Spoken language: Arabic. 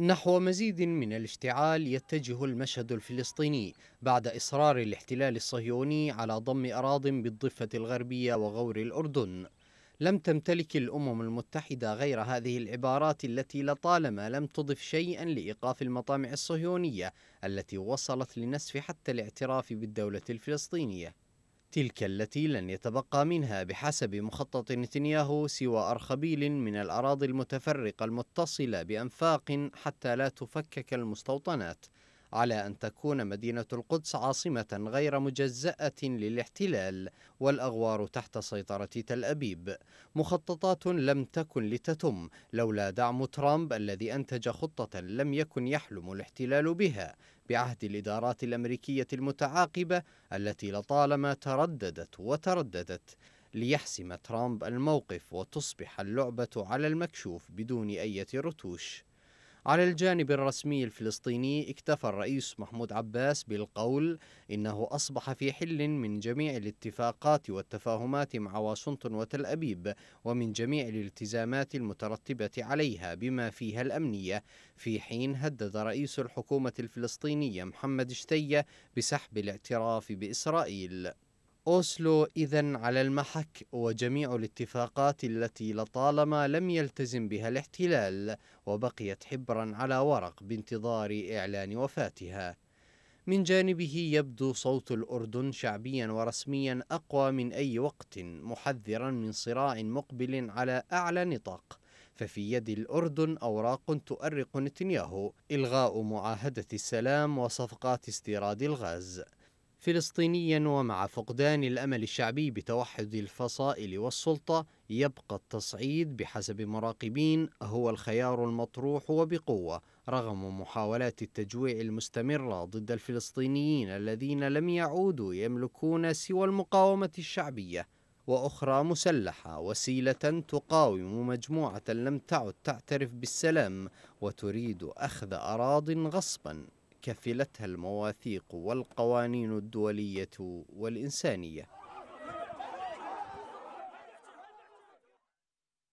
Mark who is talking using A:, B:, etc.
A: نحو مزيد من الاشتعال يتجه المشهد الفلسطيني بعد إصرار الاحتلال الصهيوني على ضم أراضٍ بالضفة الغربية وغور الأردن لم تمتلك الأمم المتحدة غير هذه العبارات التي لطالما لم تضف شيئا لإيقاف المطامع الصهيونية التي وصلت لنسف حتى الاعتراف بالدولة الفلسطينية تلك التي لن يتبقى منها بحسب مخطط نتنياهو سوى أرخبيل من الأراضي المتفرقة المتصلة بأنفاق حتى لا تفكك المستوطنات على أن تكون مدينة القدس عاصمة غير مجزأة للاحتلال والأغوار تحت سيطرة تل أبيب مخططات لم تكن لتتم لولا دعم ترامب الذي أنتج خطة لم يكن يحلم الاحتلال بها بعهد الإدارات الأمريكية المتعاقبة التي لطالما ترددت وترددت ليحسم ترامب الموقف وتصبح اللعبة على المكشوف بدون أي رتوش على الجانب الرسمي الفلسطيني اكتفى الرئيس محمود عباس بالقول إنه أصبح في حل من جميع الاتفاقات والتفاهمات مع واشنطن وتل أبيب ومن جميع الالتزامات المترتبة عليها بما فيها الأمنية في حين هدد رئيس الحكومة الفلسطينية محمد شتية بسحب الاعتراف بإسرائيل أوسلو إذا على المحك وجميع الاتفاقات التي لطالما لم يلتزم بها الاحتلال وبقيت حبرا على ورق بانتظار إعلان وفاتها من جانبه يبدو صوت الأردن شعبيا ورسميا أقوى من أي وقت محذرا من صراع مقبل على أعلى نطاق ففي يد الأردن أوراق تؤرق نتنياهو إلغاء معاهدة السلام وصفقات استيراد الغاز فلسطينيا ومع فقدان الامل الشعبي بتوحد الفصائل والسلطه يبقى التصعيد بحسب مراقبين هو الخيار المطروح وبقوه رغم محاولات التجويع المستمره ضد الفلسطينيين الذين لم يعودوا يملكون سوى المقاومه الشعبيه واخرى مسلحه وسيله تقاوم مجموعه لم تعد تعترف بالسلام وتريد اخذ اراض غصبا كفلتها المواثيق والقوانين الدوليه والانسانيه